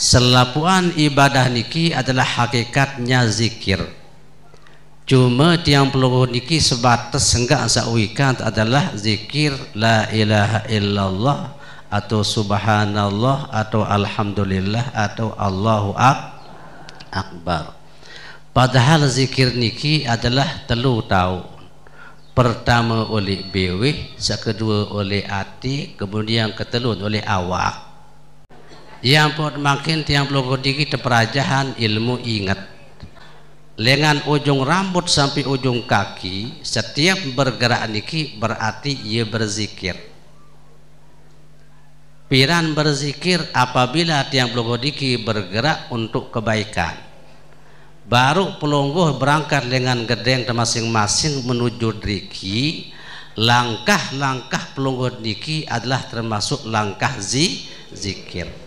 selapuan ibadah niki adalah hakikatnya zikir cuma tiang peluruh niki sebatas enggak sa'wikat adalah zikir la ilaha illallah atau subhanallah atau alhamdulillah atau allahu ak akbar padahal zikir niki adalah telu tahu pertama oleh bewi sekedua oleh hati kemudian ketelun oleh awak yang makin tiang puluh tinggi terperajahan ilmu ingat lengan ujung rambut sampai ujung kaki setiap bergerak niki berarti ia berzikir piran berzikir apabila tiang puluh tinggi bergerak untuk kebaikan baru pelungguh berangkat dengan gedeng masing-masing menuju diri langkah-langkah pelungguh niki adalah termasuk langkah zi, zikir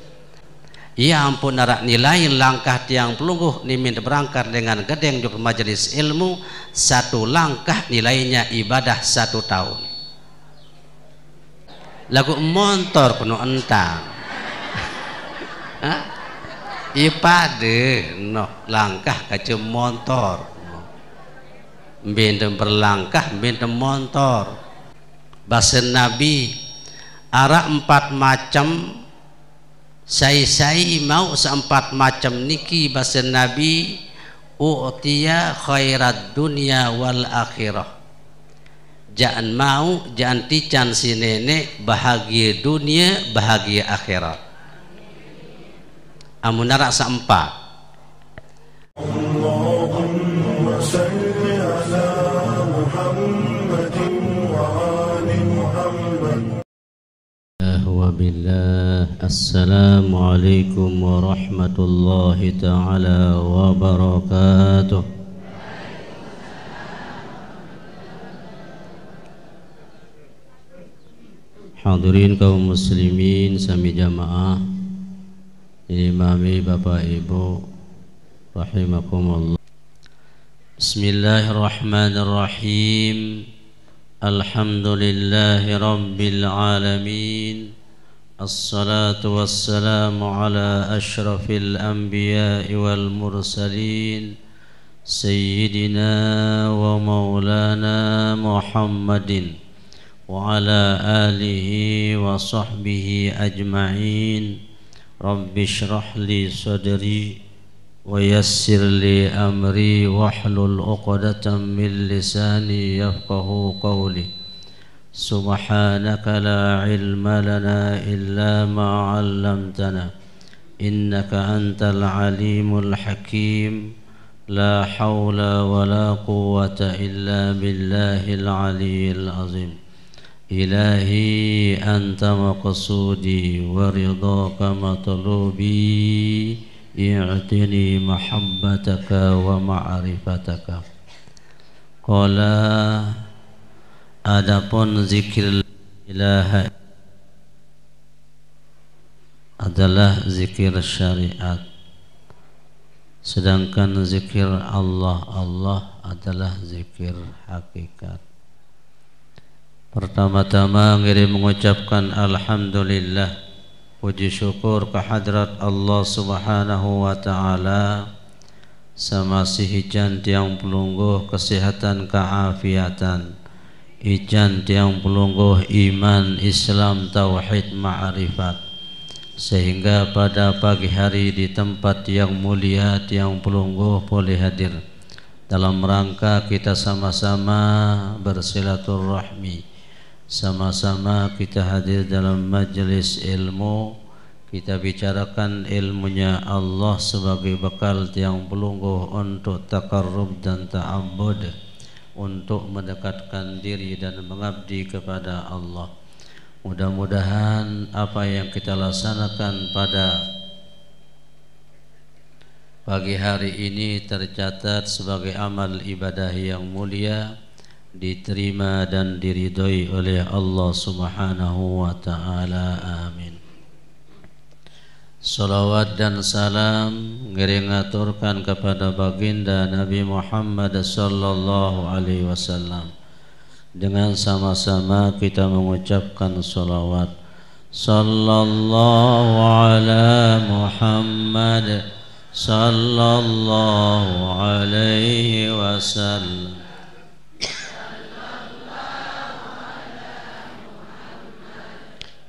ia ya ampun narak nilai langkah tiang pelungguh nimin berangkat dengan gedeng juk majlis ilmu satu langkah nilainya ibadah satu tahun. Lagu montor penuh entang. Ipade no langkah kacau montor. Bintem berlangkah, bintem montor. Bahasa Nabi arah empat macam saya-saya mau seempat macam niki bahasa Nabi U'tiya khairat dunia wal akhirah Jangan mau, jangan tican si nenek Bahagia dunia, bahagia akhirat Amun narak seempat Allahumma بالله السلام عليكم ورحمة الله تعالى وبركاته Hadirin kaum muslimin sami jamaah Imami Bapak Ibu Rahimakumullah Bismillahirrahmanirrahim Alhamdulillahi Rabbil Alamin الصلاة والسلام على أشرف الأنبياء والمرسلين سيدنا ومولانا محمد وعلى آله وصحبه أجمعين رب اشرح لي صدري ويسر لي أمري واحلل عقدة من لساني يفقه قولي سبحانك لا علم لنا إلا ما علمتنا إنك أنت العليم الحكيم لا حول ولا قوة إلا بالله العلي العظيم إلهي أنت مقصودي ورضاك مطلوبي اعتني محبتك ومعرفتك قال Adapun zikir ilaha adalah zikir syariat sedangkan zikir Allah Allah adalah zikir hakikat pertama-tama ngiri mengucapkan alhamdulillah puji syukur kehadrat Allah Subhanahu wa taala sama sihijan tiang pelungguh kesehatan keafiatan ka ijan tiang pelungguh iman Islam tauhid ma'rifat sehingga pada pagi hari di tempat yang mulia tiang pelungguh boleh hadir dalam rangka kita sama-sama bersilaturahmi sama-sama kita hadir dalam majlis ilmu kita bicarakan ilmunya Allah sebagai bekal tiang pelungguh untuk takarrub dan ta'abbud. Amin untuk mendekatkan diri dan mengabdi kepada Allah. Mudah-mudahan apa yang kita laksanakan pada pagi hari ini tercatat sebagai amal ibadah yang mulia diterima dan diridhoi oleh Allah Subhanahu wa taala. Amin. Salawat dan salam ngeringaturkan kepada baginda Nabi Muhammad sallallahu alaihi wasallam. Dengan sama-sama kita mengucapkan salawat. Sallallahu ala Muhammad sallallahu alaihi wasallam.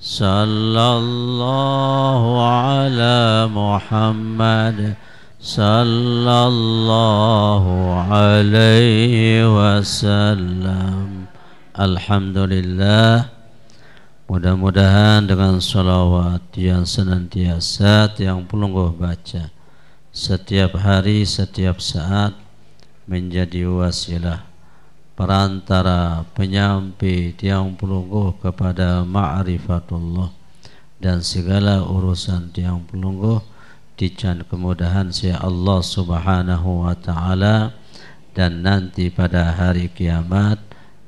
Sallallahu الله Muhammad, Sallallahu alaihi wasallam. Alhamdulillah. mudah-mudahan dengan salawat yang senantiasa yang belum baca setiap hari setiap saat menjadi wasilah perantara penyampai tiang pelungguh kepada ma'rifatullah dan segala urusan tiang pelungguh dican kemudahan si Allah subhanahu wa ta'ala dan nanti pada hari kiamat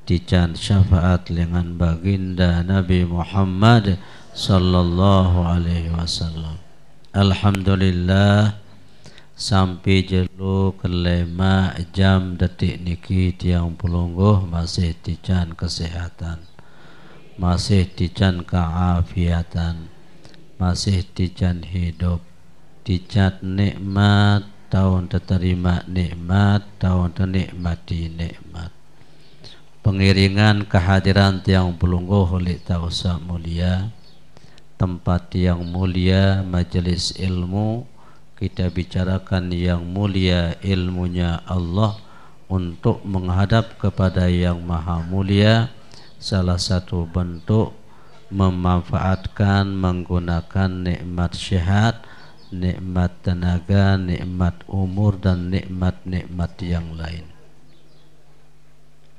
dican syafaat dengan baginda Nabi Muhammad sallallahu alaihi wasallam Alhamdulillah sampai jelo kelima jam detik niki tiang pelungguh masih dican kesehatan masih dican keafiatan masih dican hidup dican nikmat tahun terima nikmat tahun ternikmati nikmat pengiringan kehadiran tiang pelungguh oleh tausa mulia tempat yang mulia Majlis ilmu kita bicarakan yang mulia ilmunya Allah untuk menghadap kepada yang maha mulia salah satu bentuk memanfaatkan menggunakan nikmat sehat nikmat tenaga nikmat umur dan nikmat-nikmat yang lain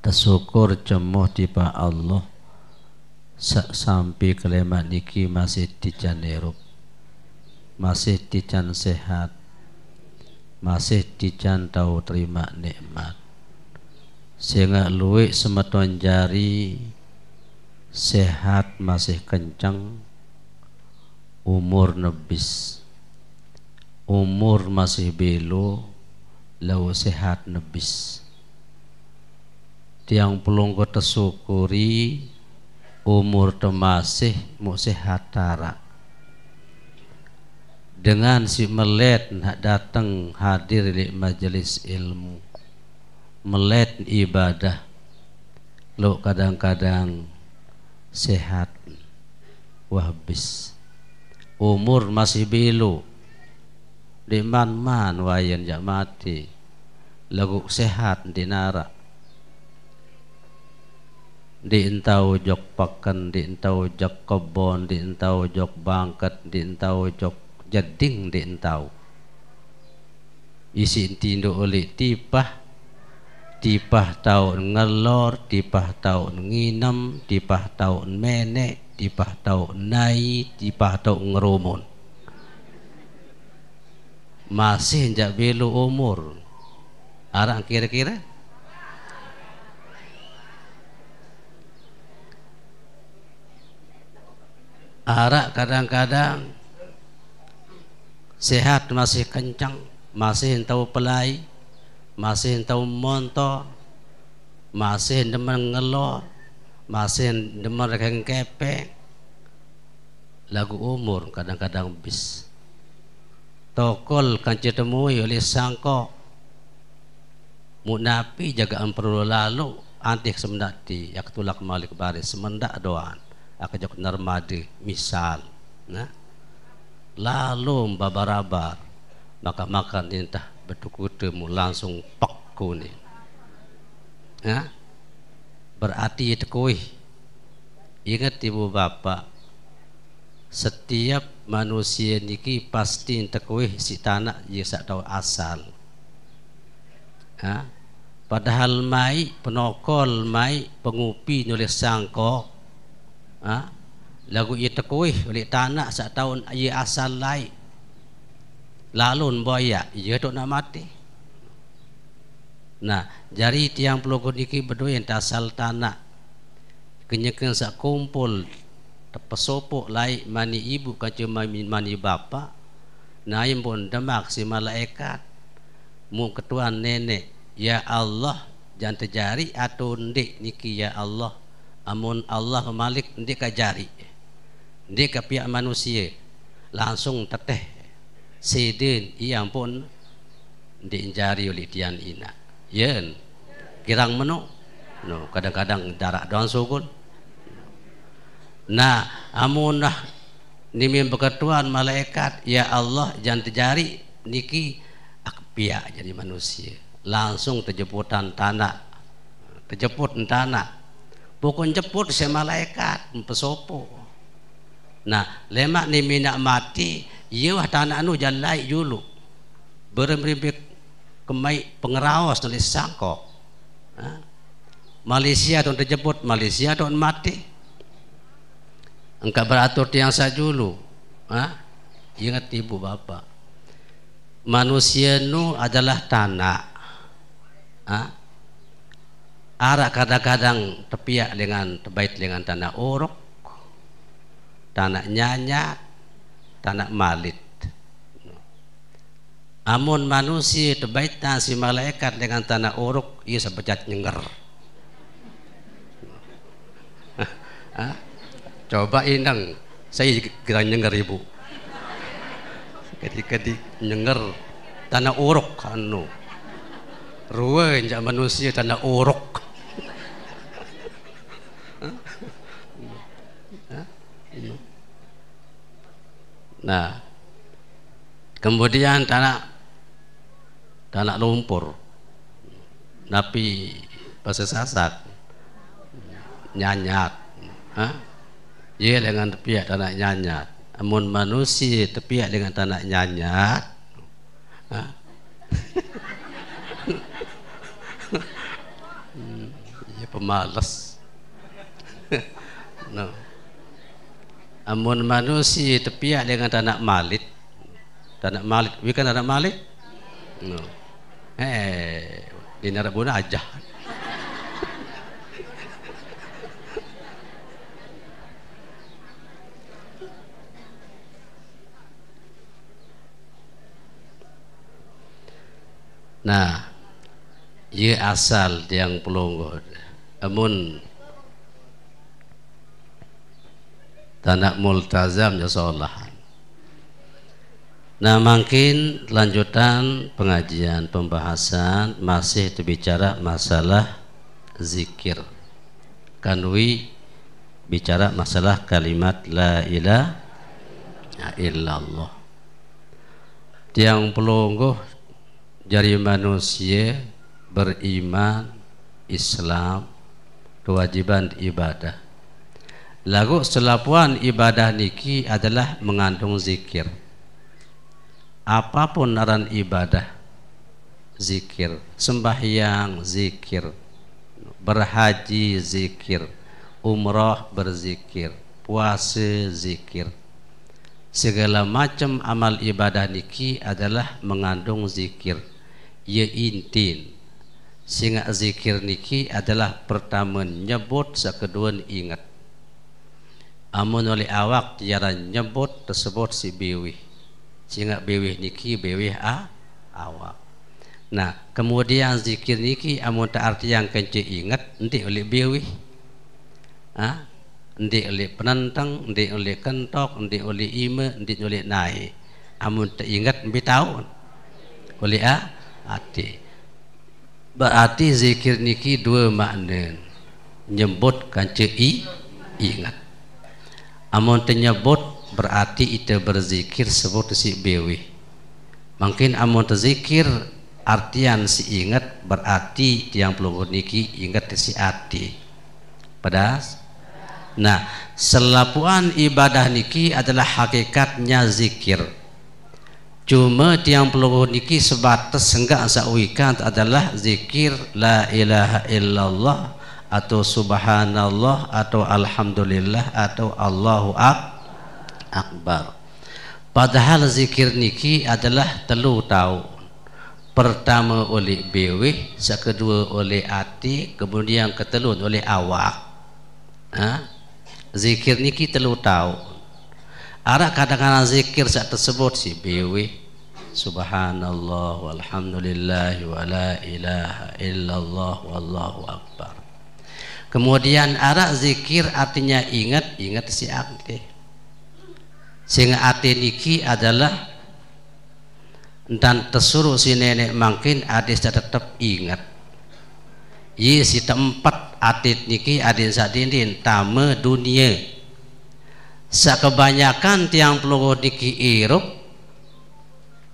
tersyukur cemuh tiba Allah sampai kalimat niki masih dijanerup masih dican sehat masih dican tau terima nikmat sehingga luwi semeton jari sehat masih kencang umur nebis umur masih belo lau sehat nebis tiang pelongko tersyukuri umur temasih mu sehat tarak dengan si melet nak datang hadir di majlis ilmu melet ibadah lo kadang-kadang sehat wahbis umur masih bilu di man-man wayan jak mati lagu sehat di nara di entau jok pakan di entau jok kebon di entau jok bangkat di entau jok janting di entau isi inti oleh tipah tipah tau ngelor tipah tau nginem tipah tau menek tipah tau nai tipah tau ngerumun masih njak belu umur arang kira-kira arak kadang-kadang sehat masih kencang masih tahu pelai masih tahu monto masih demen ngelo masih demen rekeng kepe lagu umur kadang-kadang bis tokol kanci temui oleh sangko munapi jaga perlu lalu anti semendak di yak tulak malik baris semendak doan akan jok nermadi misal nah lalu babaraba maka makan intah betukutemu langsung pak ni. ya berarti itu ingat ibu bapa setiap manusia niki pasti tekuih si tanah yang sak tahu asal ha? padahal mai penokol mai pengupi nyulis sangkok ha? lagu ia tekuih oleh tanah sejak tahun ia asal lain lalu buaya ia tu nak mati nah jari tiang puluh kodiki berdua yang tak asal tanah kenyekan saat kumpul tepesopok lai mani ibu kacau mani bapa naim pun demak si malaikat mu ketua nenek ya Allah jangan terjari atau ndik niki ya Allah amun Allah malik ndik kajari jari ini ke pihak manusia Langsung teteh Sedin yang pun Diinjari oleh Dian Ina Yen Girang menu no, Kadang-kadang darah doang sukun Nah amunah Nimim berketuan malaikat Ya Allah jangan terjari Niki akpia jadi manusia Langsung terjeputan tanah Terjeput tanah Bukan jeput si malaikat mempesopo. Nah, lemak ni minak mati, ia wah tanah anu jalai julu. Berempi kemai pengeraos nulis sangkok. Ha? Malaysia tuan terjemput Malaysia tuan mati. Engkau beratur tiang sa julu. Ha? Ingat ibu bapa. Manusia nu adalah tanah. Ha? Arak kadang-kadang terpiak dengan terbaik dengan tanah orok tanak nyanya tanak malit amun manusia terbaik tanah si malaikat dengan tanah uruk ia sepecat nyengger ha? coba inang, saya kira nyengger ibu ketika di nyengger tanak uruk anu ruwe manusia tanah uruk Nah, kemudian tanah tanah lumpur, napi sasak nyanyat, ha? ya dengan tepiak tanah nyanyat. Amun manusia tepiak dengan tanah nyanyat, ha? ya pemalas. no. Amun manusia terpiak dengan tanah malik Tanah malik, we kan tanah malik? No. Hei, eh, ini ada guna aja. Nah, ia asal yang pelonggoh. Amun, anak multazam ya sholah Nah makin lanjutan pengajian pembahasan masih berbicara masalah zikir kanwi bicara masalah kalimat la ilaha illallah tiang pelungguh jari manusia beriman Islam kewajiban ibadah lagu selapuan ibadah niki adalah mengandung zikir apapun naran ibadah zikir sembahyang zikir berhaji zikir umrah berzikir puasa zikir segala macam amal ibadah niki adalah mengandung zikir ya intin singa zikir niki adalah pertama nyebut sekedua ingat amun oleh awak jaran nyebut tersebut si biwih sehingga biwih niki biwih a awak nah kemudian zikir niki amun tak arti yang kenci ingat nanti oleh biwih ha? nanti oleh penentang nanti oleh kentok nanti oleh ime, nanti oleh naik. amun tak ingat nanti tahu oleh a hati berarti zikir niki dua makna nyebut kenci i ingat amun tenyebut berarti itu berzikir sebut si bewi mungkin amun terzikir artian si ingat berarti tiang puluh niki ingat si ati pedas nah selapuan ibadah niki adalah hakikatnya zikir cuma tiang puluh niki sebatas enggak sa'wikan adalah zikir la ilaha illallah atau subhanallah atau alhamdulillah atau Allahu ak akbar. Padahal zikir niki adalah telu tahu. Pertama oleh bewi, kedua oleh ati, kemudian ketelun oleh awak. Ha? Zikir niki telu tahu. Arah kadang-kadang zikir saat tersebut si bewi, Subhanallah walhamdulillah wa la ilaha illallah wallahu akbar. Kemudian arak zikir artinya ingat ingat si ati. Sehingga ati niki adalah dan tersuruh si nenek mungkin ati saya tetap ingat. Ia si tempat ati niki adin saya dindin tamu dunia. Sa kebanyakan tiang peluru niki irup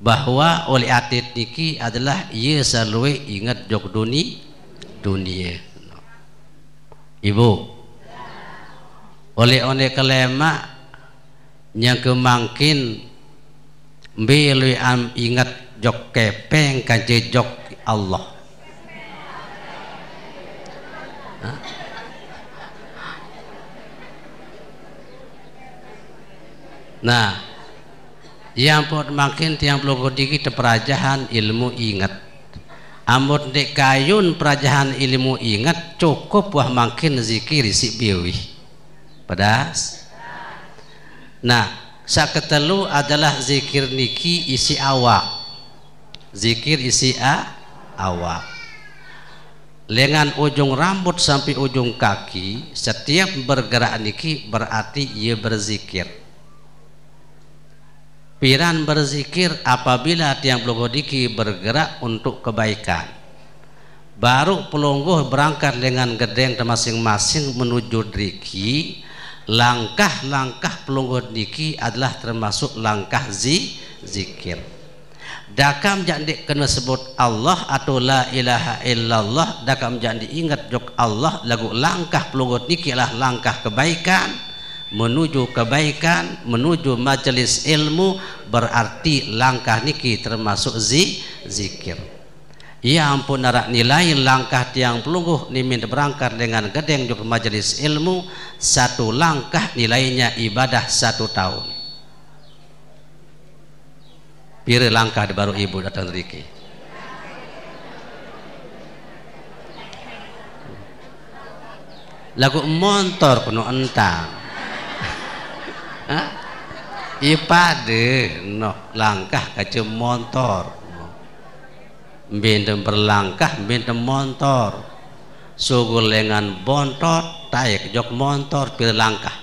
bahwa oleh ati niki adalah ia selalu ingat jok dunia. Dunia ibu oleh-oleh kelemak yang kemangkin beli am ingat jok kepeng kaje jok Allah ha? nah yang perlu makin tiang pelukur dikit terperajahan ilmu ingat amur di kayun perajahan ilmu ingat cukup buah makin zikir si biwi pedas nah ketelu adalah zikir niki isi awak zikir isi a awak lengan ujung rambut sampai ujung kaki setiap bergerak niki berarti ia berzikir Piran berzikir apabila tiang pelungguh diki bergerak untuk kebaikan. Baru pelungguh berangkat dengan gedeng masing-masing menuju diki. Langkah-langkah pelungguh diki adalah termasuk langkah zi, zikir. Dakam jadi kena sebut Allah atau la ilaha illallah. Dakam jadi ingat jok Allah lagu langkah pelungguh diki adalah langkah kebaikan menuju kebaikan, menuju majelis ilmu berarti langkah niki termasuk zi, zikir. Ya ampun narak nilai langkah tiang pelungguh minta berangkat dengan gedeng juga majelis ilmu satu langkah nilainya ibadah satu tahun. Pire langkah di baru ibu datang riki. Lagu montor penuh entang. Ipade, nok langkah kacau motor. Bintem berlangkah, bintem motor. Sugul dengan bontot, tayak jok motor, pilih langkah.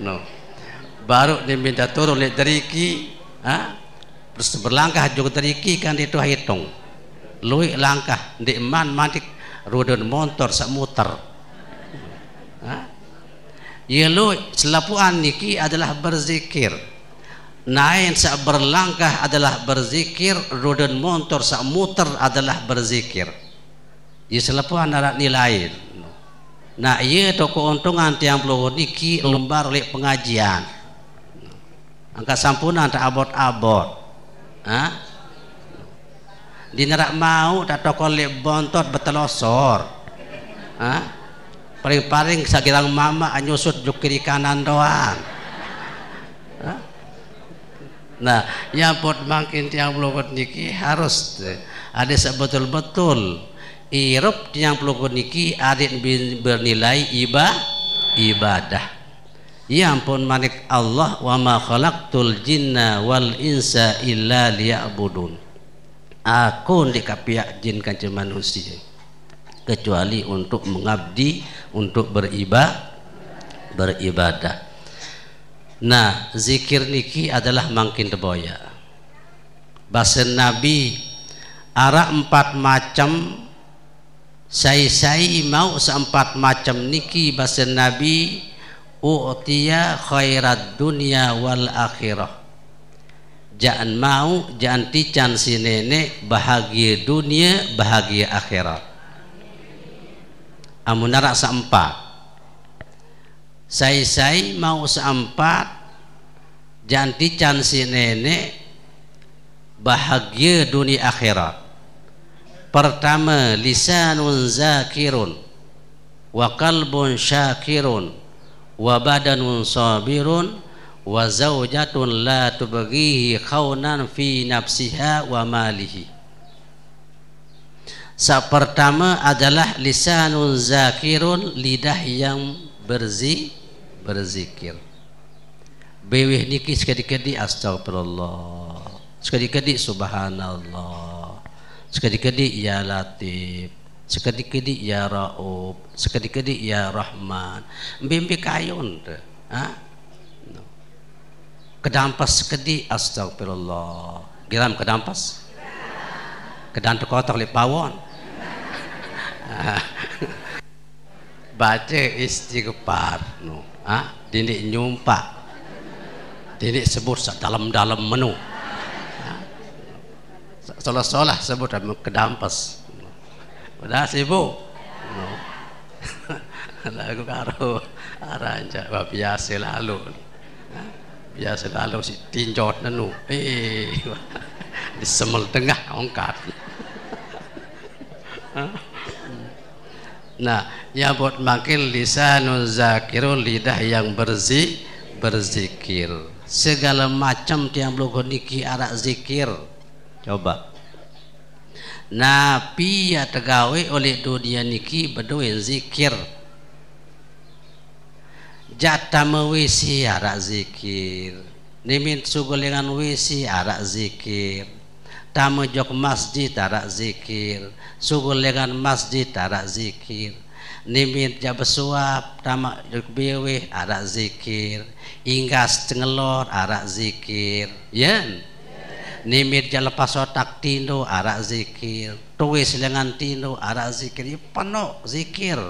No. Baru diminta turun di teriki, ha? Terus berlangkah juga teriki kan itu hitung. Luik langkah, di man mandik, rudun motor, semuter. ah. Yelo selapuan niki adalah berzikir. naik sah berlangkah adalah berzikir, rodon motor sah muter adalah berzikir. Ia selapuan ada nilai. Nah, ye toko untungan tiang puluh niki lembar oleh pengajian. Angka sampunan tak abot-abot. Ah, Di nerak mau tak toko lek bontot betelosor. Hah? paling-paling sakilang mama nyusut kiri kanan doang ha? nah yang pot makin tiang pelukut niki harus ada sebetul-betul irup tiang pelukut niki adik bernilai iba ibadah Ya ampun manik Allah wa ma khalaqtul jinna wal insa illa liya'budun. Aku ndik kapiak jin kanjeng manusia. kecuali untuk mengabdi untuk beribadah beribadah nah zikir niki adalah makin teboya bahasa nabi arah empat macam saya-saya mau seempat macam niki bahasa nabi u'tiya khairat dunia wal akhirah jangan mau jangan tican si nenek bahagia dunia bahagia akhirat amun narak seempat saya saya mau seempat janti can si nenek bahagia dunia akhirat pertama lisanun zakirun wa kalbun syakirun wa badanun sabirun wa zaujatun la tubagihi khawnan fi nafsiha wa malihi so, pertama adalah lisanun zakirun lidah yang berzi berzikir bewih niki sekali-kali astagfirullah sekali-kali subhanallah sekali-kali ya latif sekali-kali ya raub sekali-kali ya rahman mimpi kayun ha no. kedampas sekali astagfirullah geram kedampas kedan terkotak lipawon pawon baca istighfar no. ha? dini nyumpak dinik sebut dalam-dalam menu ha? solah-solah sebut dalam kedampas sudah sibuk no. lagu karo aranja biasa lalu ha? biasa lalu si tinjot nenu eh di semel tengah ongkat ha? Nah, nyabut makil lisanul Zakirul lidah yang berzik berzikir. Segala macam tiang blogo niki arak zikir. Coba. Nabi ya tegawe oleh dunia niki berdoa zikir. Jata mewisi arak zikir. Nimin sugulingan wisi arak zikir tamu jok masjid tarak zikir sugul dengan masjid tarak zikir nimit jah bersuap tamak jok biwi arak zikir ingas cengelor arak zikir yen nimit jah lepas otak tino arak zikir tuwis dengan tino arak zikir penuh zikir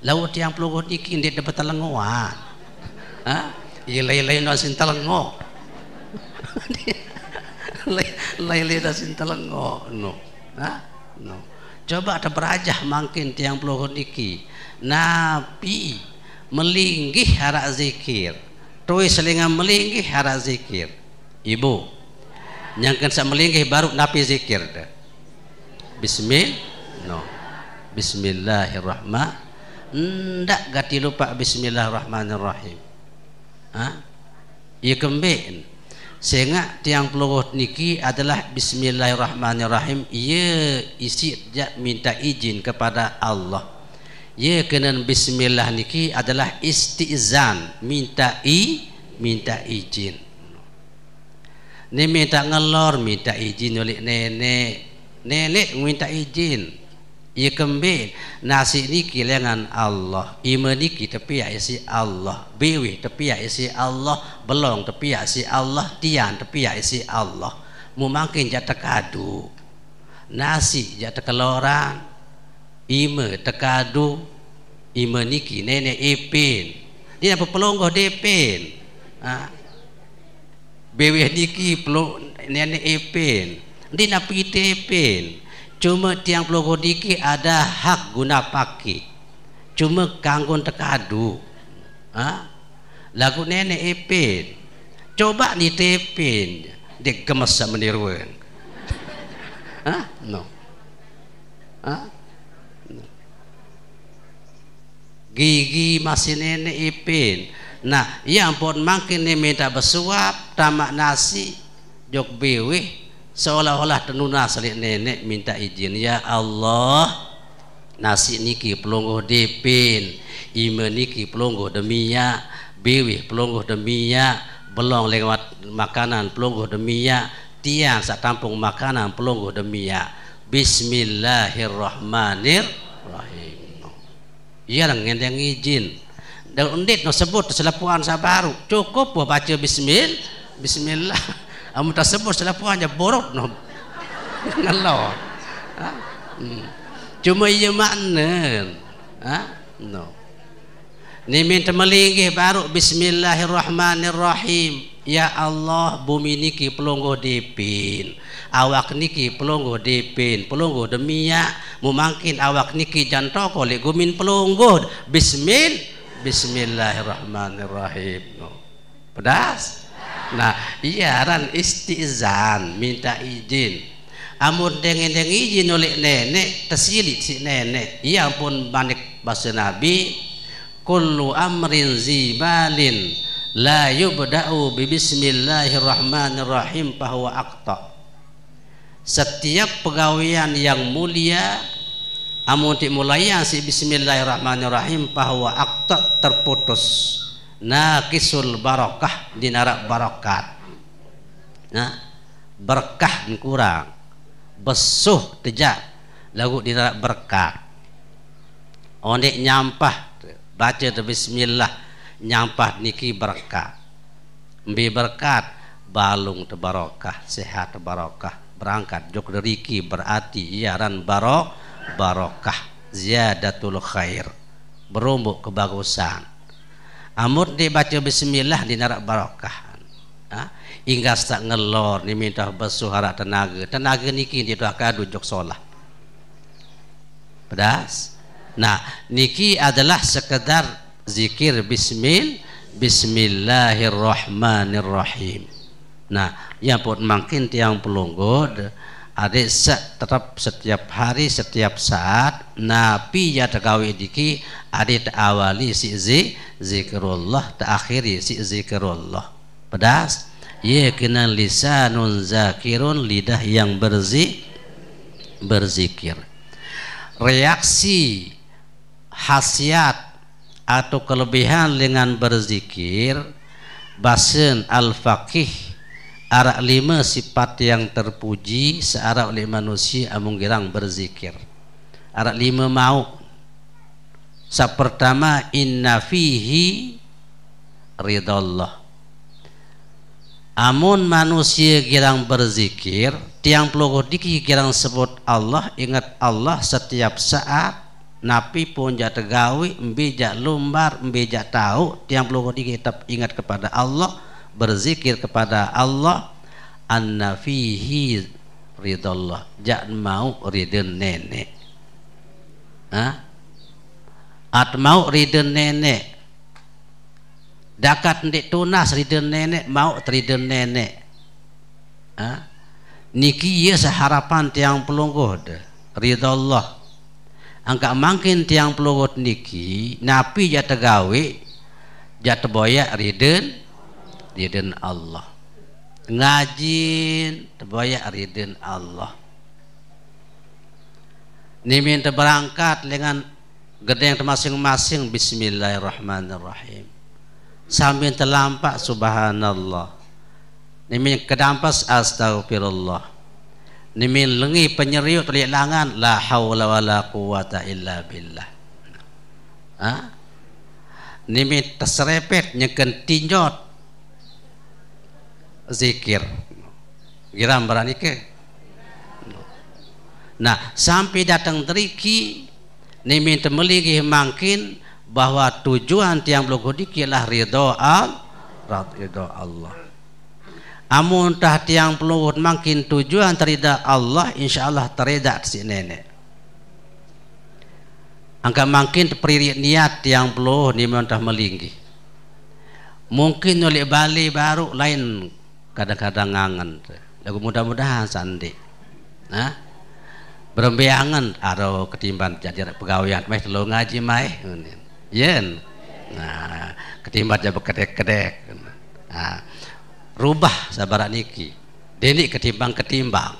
yang tiang peluruh dikin dia dapat telengoan ah ilai-ilai nuan sin lele dasin no nah ha? no coba ada berajah mangkin tiang peluh niki nabi melinggih harak zikir tuwi selingan melinggih harak zikir ibu yang kena melinggih baru nabi zikir dah bismil no bismillahirrahmanirrahim ndak gati lupa bismillahirrahmanirrahim ha ya sehingga tiang peluruh niki adalah bismillahirrahmanirrahim ia isi dia minta izin kepada Allah ia kena bismillah niki adalah istizan minta i minta izin ni minta ngelor minta izin oleh nenek nenek minta izin ia kembil nasi ni kilangan Allah iman ni ki tepi si Allah biwi tepi isi Allah belong tepi isi Allah tian tepi isi Allah Mungkin makin ja nasi ja tekeloran ima tekadu iman ni nenek ipin Dia apa pelonggo depin ha biwi ni ki pelong nenek ipin ni napi tepin Cuma tiang peluru dikit ada hak guna pakai. Cuma kangkung terkadu. Ha? Lagu nenek ipin. Coba ni tepin. Dia gemes sama ni ha? No. Ha? no. Gigi masih nenek ipin. Nah, yang pun makin ni minta bersuap, tamak nasi, jok biwih, seolah-olah tenuna selik nenek minta izin ya Allah nasi niki pelungguh dipin ima niki pelungguh demia biwi, pelungguh demia belong lewat makanan pelungguh demia tiang sak tampung makanan pelungguh demia bismillahirrahmanirrahim iya lah ngendeng izin dan undit no sebut selepuan sabaru cukup buah baca bismillah bismillah Amun tersebut selapa hanya borok, no. Allah. Ha? Hmm. Cuma iya makna. Ha? No. Ni minta melinggih baru bismillahirrahmanirrahim. Ya Allah bumi niki pelongo dipin. Awak niki pelongo dipin. Pelongo demia ya. mumangkin awak niki jantok kole gumin pelongo. Bismillahirrahmanirrahim. No. Pedas. Nah, iaran istizan minta izin. Amur dengan dengan izin oleh nenek tersilit si nenek. Ia pun banyak bahasa Nabi. Kullu amrin zibalin la yubda'u bi bismillahirrahmanirrahim bahwa aqta. Setiap pegawaian yang mulia amun dimulai si bismillahirrahmanirrahim fahuwa aqta terputus naqisul barakah dinara barakat nah ha? berkah kurang besuh teja lagu dinara berkat onik nyampah baca tu bismillah nyampah niki berkat mbi berkat balung tu barakah sehat tu barakah berangkat jok deriki berarti iaran barok barokah ziyadatul khair berombok kebagusan Amur dibaca bismillah di narak barokah. Ha? Hingga setak ngelor ni minta bersuara tenaga. Tenaga ni kini dia doakan dujuk solah. Pedas? Nah, niki adalah sekedar zikir bismil bismillahirrahmanirrahim. Nah, yang pun makin tiang pelunggu Adik setiap setiap hari setiap saat Nabi ya tegawi diki Ari awali si zi Zikrullah Ta'akhiri si zikrullah Pedas ye Yekinan lisanun zakirun Lidah yang berzi Berzikir Reaksi Hasiat Atau kelebihan dengan berzikir Basin al-faqih arak lima sifat yang terpuji searah oleh manusia amung girang berzikir arak lima mau sepertama inna fihi Allah. amun manusia girang berzikir tiang peluk dikih girang sebut Allah ingat Allah setiap saat napi pun jat gawi mbijak lumbar mbijak tahu tiang peluk dikih tetap ingat kepada Allah berzikir kepada Allah anna fihi ridallah jangan mau ridin nenek Hah? at mau ridin nenek dakat ndik tunas ridin nenek mau ridin nenek Hah? niki ye seharapan tiang pelungguh de ridallah angka mangkin tiang pelungguh niki napi ja tegawe ja teboyak ridin ridin Allah ngaji terbaya ridin Allah nimin terberangkat dengan gede yang masing-masing bismillahirrahmanirrahim sambil terlampak subhanallah nimin kedampas astagfirullah nimin lengi penyeriuk terlihat langan la hawla wa la quwata illa billah ha? nimin terserepet nyekan tinjot zikir kira berani ke nah sampai datang teriki ni minta meligih makin bahwa tujuan tiang belukuh dikilah ridho al ridho Allah amun tah tiang belukuh makin tujuan terida Allah insyaallah terida si nenek angka makin peririk niat tiang belukuh ni minta meligih mungkin oleh balik baru lain kadang-kadang ngangen lagu mudah-mudahan sandi nah ha? berembiangan aro ketimbang jadi pegawaian mai lo ngaji mai yen nah ha, ketimbang jadi kedek-kedek nah ha. rubah sabar niki denik ketimbang ketimbang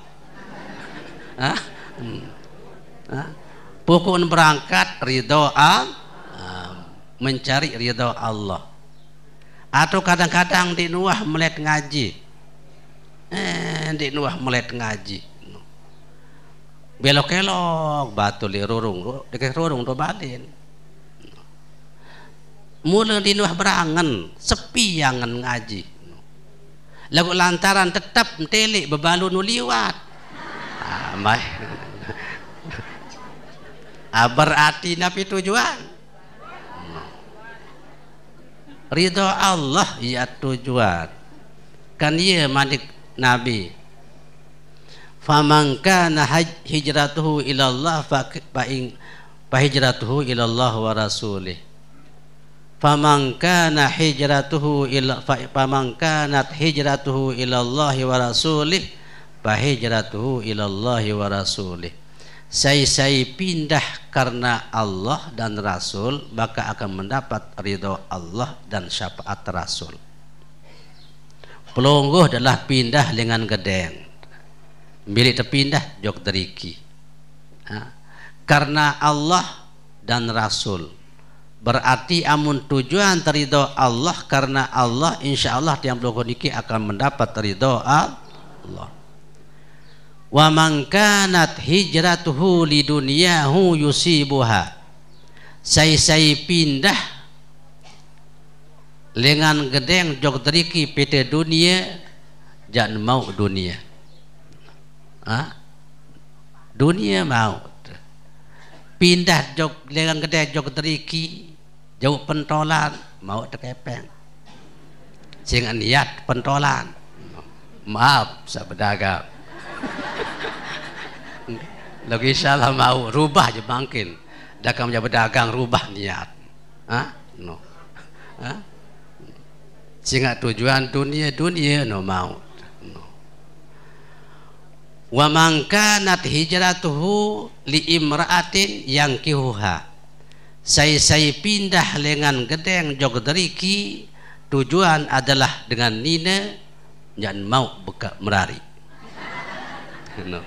ah hmm. ah berangkat ridho mencari ridho Allah atau kadang-kadang di nuah melihat ngaji eh di nuah melihat ngaji belok kelok batu di rurung di rurung tu balin mula di nuah berangan sepi angan ngaji lagu lantaran tetap telik bebalu nuliwat ah, mai Berarti nabi tujuan ridha Allah ya tujuan kan ia manik nabi faman kana hijratuhu ila Allah fa hijratuhu ila Allah wa rasulih faman kana hijratuhu ila fa faman kanat hijratuhu ila Allah wa rasulih fa hijratuhu ila Allah wa rasulih saya-saya pindah karena Allah dan Rasul Maka akan mendapat ridho Allah dan syafaat Rasul Pelongguh adalah pindah dengan gedeng Bila terpindah, jok deriki ha? Karena Allah dan Rasul Berarti amun tujuan terido Allah Karena Allah insya Allah yang pelongguh ini akan mendapat ridho Allah wa man kanat hijratuhu lidunyahu yusibuha sai sai pindah lengan gedeng jog deriki pete dunia jan mau dunia ha? dunia mau pindah jog lengan gedeng jog deriki jauh pentolan mau terkepeng sing niat pentolan maaf sabda lagi salah mau rubah je mungkin. Dah kamu jadi pedagang rubah niat. Ah, ha? no. Ah, ha? singa tujuan dunia dunia no mau. No. Wa mangka nat hijratuhu li imraatin yang kihuha. Saya saya pindah dengan gedeng jog tujuan adalah dengan nina yang mau buka merari no.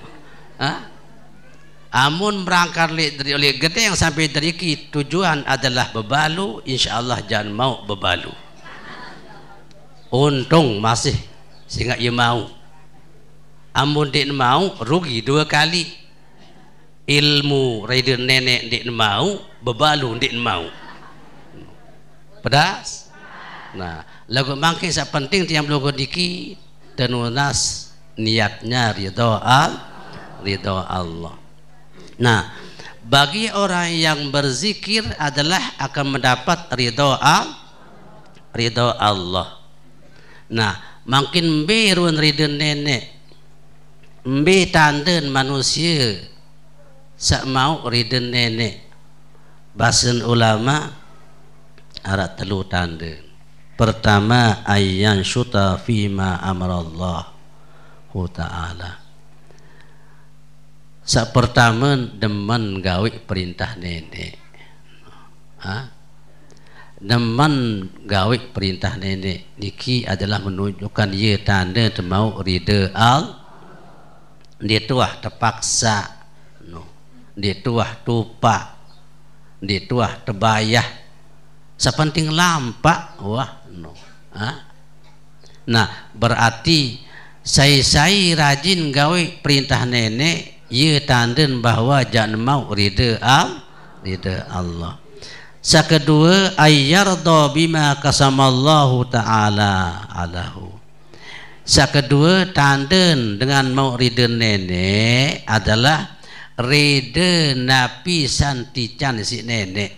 Ha? Amun merangkar li, dari li, gede yang sampai dari tujuan adalah bebalu, insya Allah jangan mau bebalu. Untung masih sehingga ia mau. Amun dia mau, rugi dua kali. Ilmu rider nenek dia mau, bebalu dia mau. Pedas? Nah, lagu mangkis penting tiang lagu diki tenunas niatnya ridho al ridho Allah. Nah, bagi orang yang berzikir adalah akan mendapat ridho al ridho Allah. Nah, makin berun ridho nenek, bertanden manusia sak mau ridho nenek. Basen ulama arat telu tanden. Pertama ayyan syuta fima amarallah subhanahu ta'ala Sak pertama demen gawe perintah nenek. Ha? Demen gawe perintah nenek niki adalah menunjukkan ia tanda temau rida al. Dia tuah terpaksa. No. Dia tuah tupak. Dia tuah terbayah. Sepenting lampak wah no. Ha? Nah, berarti saya saya rajin gawe perintah nenek ia tanda bahawa jangan mau rida al rida Allah sekedua ayyardha bima qasamallahu ta'ala alahu sekedua tanda dengan mau rida nenek adalah rida nabi santican si nenek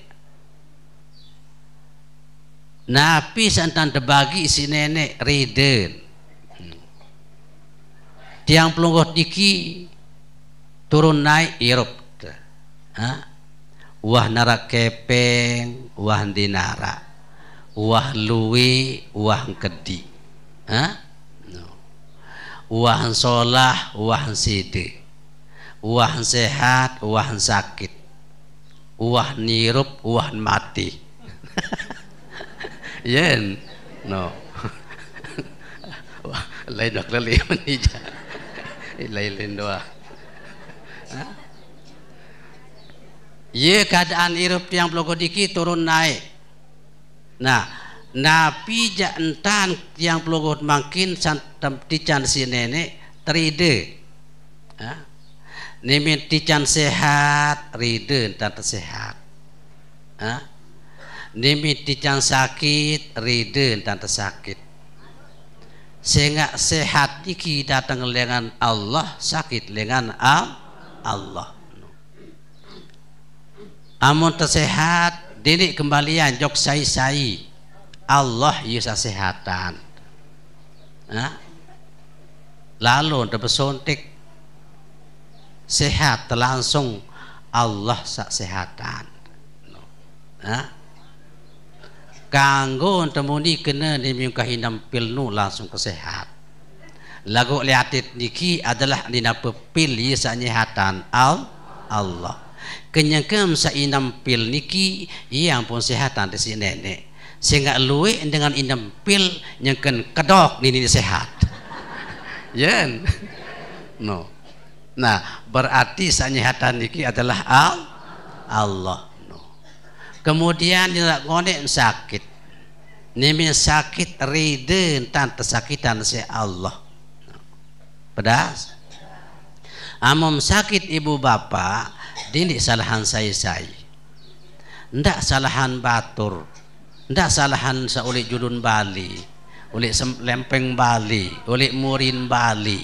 Nabi santan terbagi si nenek Reden tiang pelungguh tiki turun naik irup ha? wah narak kepeng wah di narak wah luwi wah kedi ha? no. wah solah wah sidi wah sehat wah sakit wah nirup wah mati yen no lain dok ni menijak lain-lain eh, doa. Ha? Ya keadaan irup yang pelaku diki turun naik. Nah, napi jantan yang pelaku makin santam tican si nenek teride. Ha? Nimin tican sehat, ride entan tersehat. Ha? Nimin tican sakit, ride entan tersakit sehingga sehat iki datang dengan Allah sakit dengan Allah amun tersehat diri kembalian jok sai sai Allah yusa sehatan nah? Ha? lalu dapat suntik sehat langsung Allah sak sehatan nah? Ha? kanggo temuni kena ni minum kahinam pil nu langsung kesehat lagu liatit niki adalah ni napa pil ye sanyihatan al Allah kenyakam sa inam pil niki yang pun sehatan di si nenek sehingga luwe dengan inam pil yang ken kedok ni ni sehat yen no nah berarti sanyihatan niki adalah al Allah kemudian dia nak konek sakit ni sakit rida tentang kesakitan si Allah pedas amum sakit ibu bapa ini salahan saya saya ndak salahan batur ndak salahan seulik judun Bali oleh lempeng Bali oleh murin Bali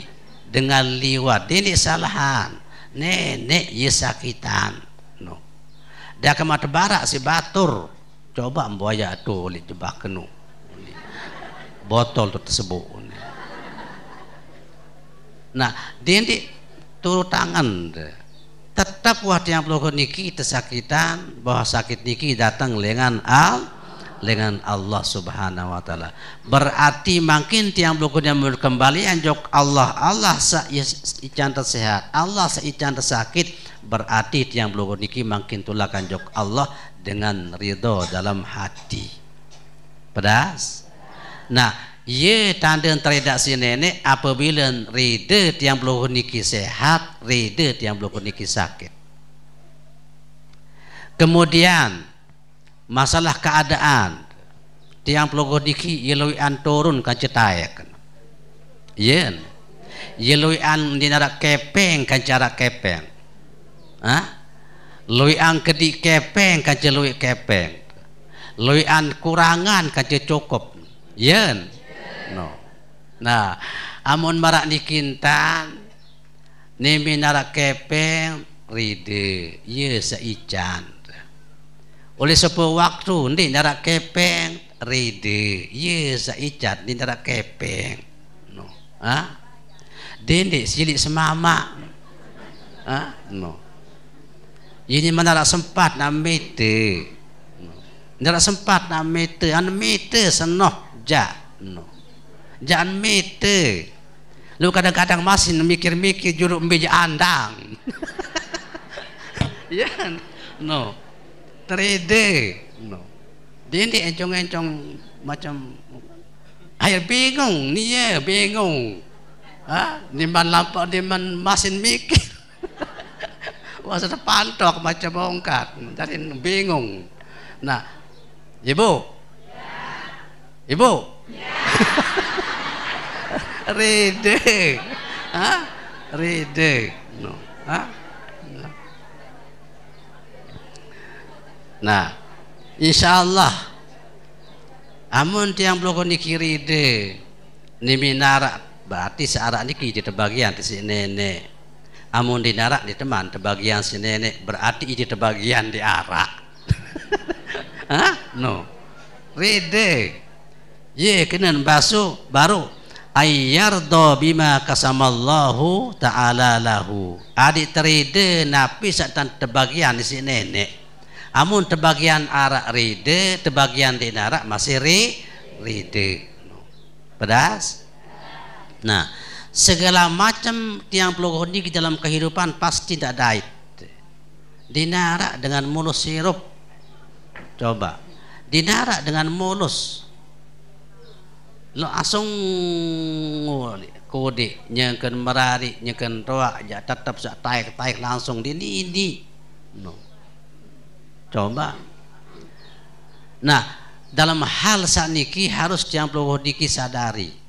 dengan liwat ini salahan nenek ye sakitan dia ke mata barak si batur coba mboya tu li jebak kenu botol tu tersebut nah dia di turut tangan tetap waktu yang perlu niki tersakitan bahwa sakit niki datang dengan al dengan Allah Subhanahu wa taala. Berarti makin tiang blokunya kembali anjok Allah Allah sa ya, sehat, Allah sa sakit, berarti yang belum berniki makin tulah kanjok Allah dengan ridho dalam hati pedas nah ye tanda yang terhidak si nenek apabila ridho yang belum berniki sehat ridho yang belum berniki sakit kemudian masalah keadaan tiang pelogoh diki yelui an turun kancetayak yen yelui an dinarak kepeng kan cara kepeng Hah? Lui ang kedi kepeng kaje lui kepeng. Lui ang kurangan kaje cukup. Yen. No. Nah, amun marak nikintan nimi narak kepeng ride ye seican. Oleh sepuh waktu ni narak kepeng ride ye seican ni narak kepeng. No. Ah, ha? Dendek silik semama, ah, ha? No ini mana nak sempat nak meter nak sempat nak meter an meter senoh ja no jangan meter lu kadang-kadang masih mikir-mikir juru meja andang ya no trade no dini encong-encong macam air bingung ni ya bingung ha ni man lampau ni man masih mikir Kuasa terpantok macam bongkat, jadi bingung. Nah, ibu, ya. ibu, ya. ride, ah, ride, no, ah. Nah, insya Allah, amun tiang belum kau nikiri ide, ni minarak berarti searah nikiri jadi bagian di sini nenek amun di narak di teman tebagian si nenek berarti itu tebagian di arak Hah? no rede ye kena basu baru ayyar do bima kasamallahu ta'ala lahu adik terida napi saktan tebagian di si nenek amun tebagian arak rede tebagian di narak masih ri rede pedas nah segala macam tiang pelogoni di dalam kehidupan pasti tidak dait dinarak dengan mulus sirup coba dinarak dengan mulus lo asung kode nyengken merari nyengken roa ya tetap sak taik taik langsung di ini no. coba nah dalam hal saat harus tiang pelogoni sadari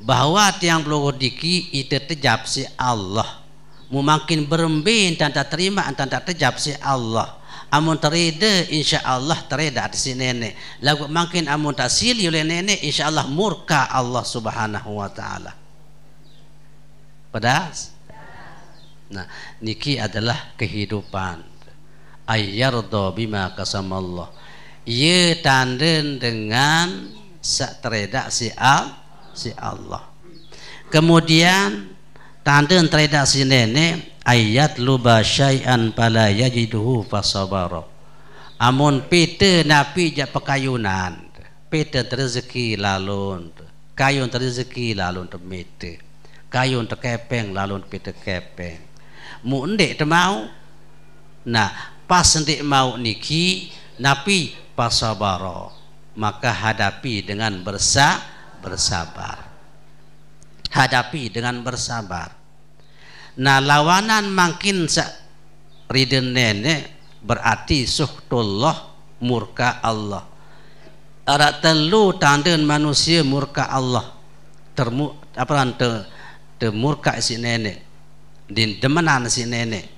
bahwa tiang peluru diki itu terjab si Allah mungkin berembin dan tak terima dan tak terjab si Allah amun terida insya Allah terida di si nenek lagu makin amun tak sili oleh nenek insya Allah murka Allah subhanahu wa ta'ala pedas nah niki adalah kehidupan ayyardo bima kasamallah ia tanden dengan sak teredak si Allah si Allah. Kemudian tanda terhadap si nenek ayat luba syai'an pala yajiduhu fasabara. Amun pita napi jak pekayunan, pita rezeki lalun, kayu rezeki lalun temite. Kayu terkepeng lalun pita kepeng. Mu ndek temau. Nah, pas ndek mau niki napi fasabara. Maka hadapi dengan bersabar bersabar hadapi dengan bersabar nah lawanan makin ridin nenek berarti suhtullah murka Allah Ada telu tanden manusia murka Allah termu apa nanti? te, murka si nenek Di demenan si nenek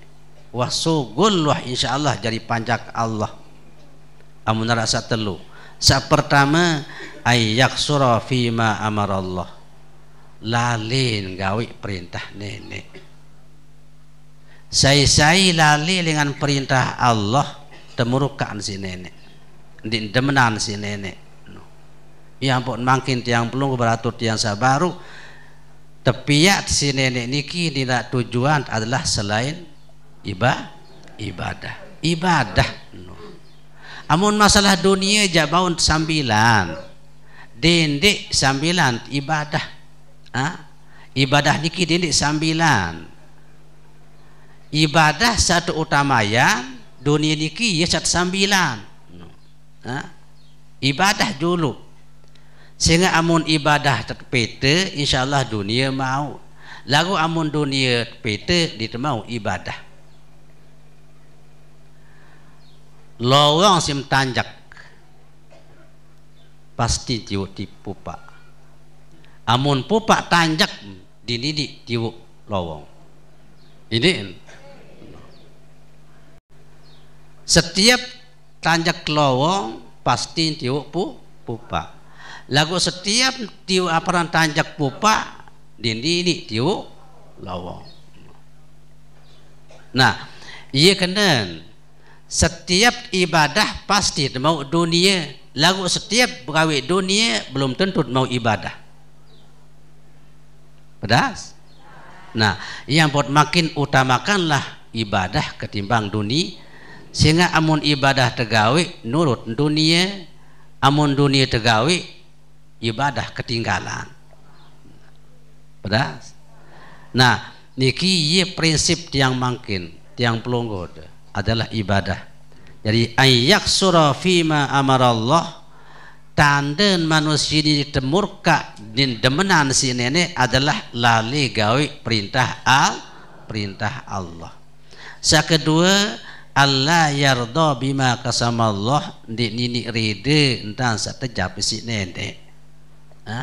Wah wasugul wah insyaallah jadi panjak Allah amun rasa telu sa pertama ayak surah fima amar Allah lalin gawi perintah nenek saya saya lali dengan perintah Allah temurukan si nenek di demenan si nenek Yang pun makin tiang pelung beratur tiang sabaru tepiak si nenek niki tidak tujuan adalah selain iba ibadah ibadah amun masalah dunia jabaun sambilan dindik sambilan ibadah ha? ibadah niki dindik sambilan ibadah satu utama yang dunia niki ya satu sambilan ha? ibadah dulu sehingga amun ibadah terpete, insyaallah dunia mau lagu amun dunia terpeta ditemau ibadah lorong sim tanjak pasti tiwuk tipu pak. Amun pupa tanjak di dididik tiwuk lowong. Ini setiap tanjak lowong pasti tiwuk pu pupak. Lagu setiap tiwuk aparan tanjak pupa pupak dididik tiwuk lowong. Nah, ia kena setiap ibadah pasti mau dunia lagu setiap pegawai dunia belum tentu mau ibadah pedas nah yang buat makin utamakanlah ibadah ketimbang dunia sehingga amun ibadah tegawi nurut dunia amun dunia tegawi ibadah ketinggalan pedas nah niki ye prinsip tiang makin tiang pelonggod adalah ibadah jadi ayak surah fima amar Allah tanden manusia ini demurka dan demenan si nenek adalah lali gawi perintah al perintah Allah. Sa kedua Allah yardo bima kasam Allah di nini ride entah sa tejap si nenek. Ha?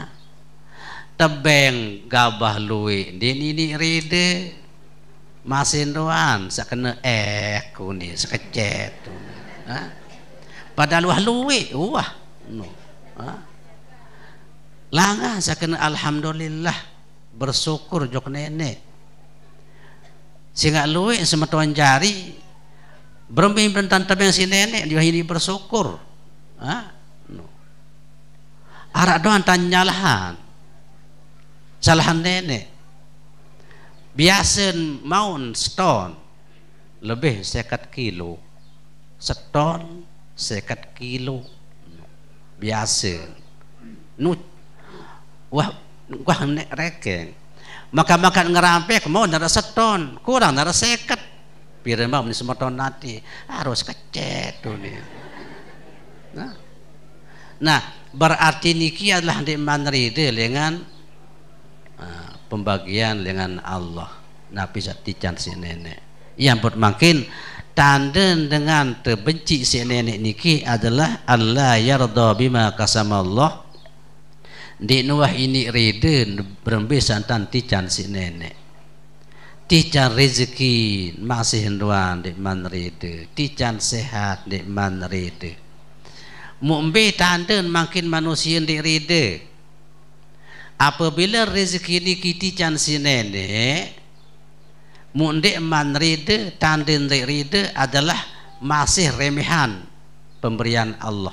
Tebeng gabah luwe di nini ride masin doan sak kena eh ku ni sekecet tu ha padahal wah luwi wah no ha langah sak kena alhamdulillah bersyukur jok nenek sehingga luwi semetuan jari berembing bentan tabeng si nenek dia ini bersyukur ha no arak doan tanyalahan salahan nenek biasa maun seton lebih sekat kilo seton sekat kilo biasa nu wah wah nek reke maka makan ngerampek mau nara seton kurang nara sekat Biarlah mau ni semeton nanti harus kecet tu ni nah. berarti niki adalah di mana manride dengan ah pembagian dengan Allah. Nabi bisa dicant si nenek. Yang pun tanda dengan terbenci si nenek ini adalah Allah yardha bima qasama Allah. Di nuah ini rida berembis santan dicant si nenek. Tijan rezeki masih nuan di mana rida. Tijan sehat di mana rida. Mumbi tanda makin manusia di rida apabila rezeki ni kita can sinene mundik man rida tandin rida adalah masih remehan pemberian Allah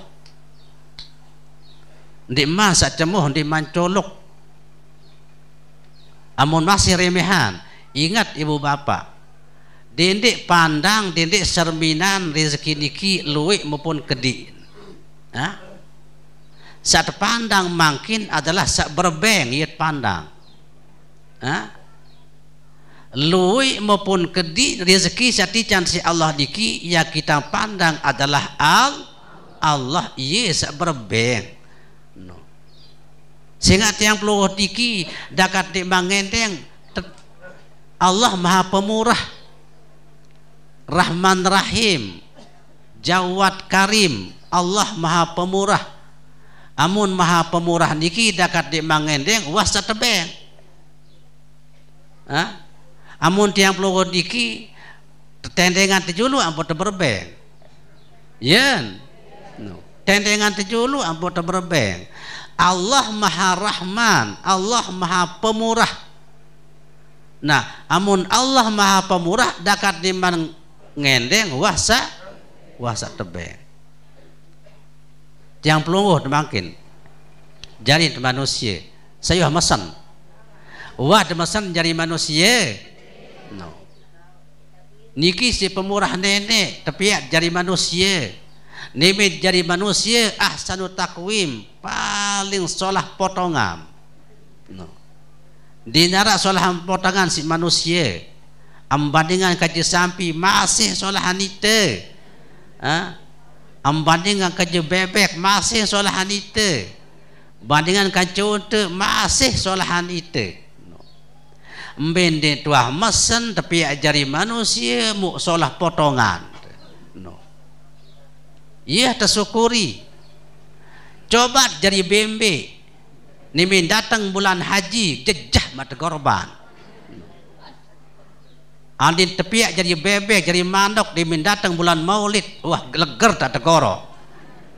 di masa cemuh di mancolok amun masih remehan ingat ibu bapa dindik pandang dindik serminan rezeki niki luik maupun kedik ha? saat pandang makin adalah saat berbeng ia pandang ha? lui maupun kedi rezeki saat ican si Allah diki yang kita pandang adalah al Allah ia saat berbeng no. sehingga tiang peluh diki dakat di mangenteng Allah maha pemurah Rahman Rahim Jawad Karim Allah maha pemurah amun maha pemurah niki dakat di mangendeng uas tetebeng Hah? amun tiang pelugo niki tendengan tejulu ampun teberbeng yen no. tendengan tejulu ampun teberbeng Allah maha rahman Allah maha pemurah nah amun Allah maha pemurah dakat di ngendeng wasa wasa tebeng tiang peluruh demakin jari manusia saya masan wah demasan jari manusia no niki si pemurah nenek tepiak jari manusia nimit jari manusia ah ahsanu takwim paling solah potongan no narak solah potongan si manusia ambandingan kaji sampi masih solah anita ha? Banding dengan kerja bebek Masih solahan itu Banding dengan kerja itu Masih solahan itu Mbendik tuah mesen Tapi ajari manusia Muk solah potongan no. Ia tersyukuri Coba jari bembek Nimin datang bulan haji Jejah mata korban Andin tepiak jadi bebek, jadi mandok di min datang bulan Maulid. Wah, leger tak tegoro.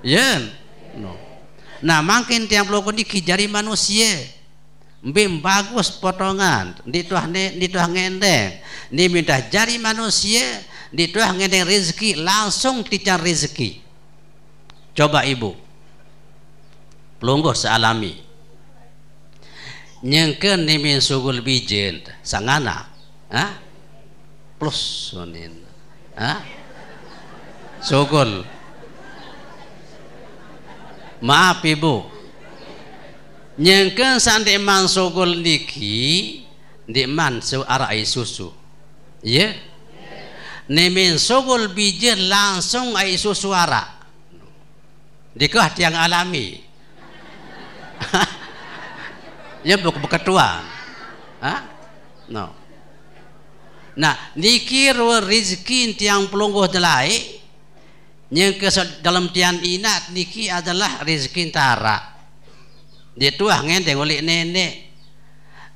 Yen. No. Nah, makin tiang peluk ini kijari manusia. Bim bagus potongan. Di tuah ni, di tuah ngendeng. Ni minta jari manusia. Di tuah ngendeng rezeki langsung ticang rezeki. Coba ibu. Pelungguh sealami. Nyengken ni min sugul bijen. Sangana. Hah? plus sunin. Ha? Sugol. Maaf ibu. Nyengken sandi man sugol niki di man searai susu. Ya? Yeah? Nemin sugol biji langsung ai susu ara. Dikah tiang alami. ya buk ketua. Ha? No. Nah, zikir wa rizki tiang pelungguh delai yang ke dalam tiang inat niki adalah rizki tara. Dia tuah ngendeng oleh nenek.